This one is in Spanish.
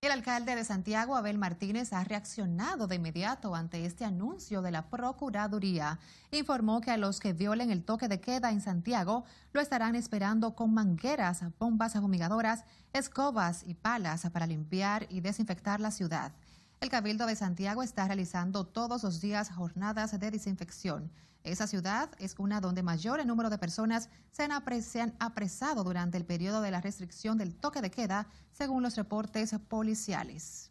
El alcalde de Santiago, Abel Martínez, ha reaccionado de inmediato ante este anuncio de la Procuraduría. Informó que a los que violen el toque de queda en Santiago lo estarán esperando con mangueras, bombas fumigadoras, escobas y palas para limpiar y desinfectar la ciudad. El Cabildo de Santiago está realizando todos los días jornadas de desinfección. Esa ciudad es una donde mayor el número de personas se han, se han apresado durante el periodo de la restricción del toque de queda, según los reportes policiales.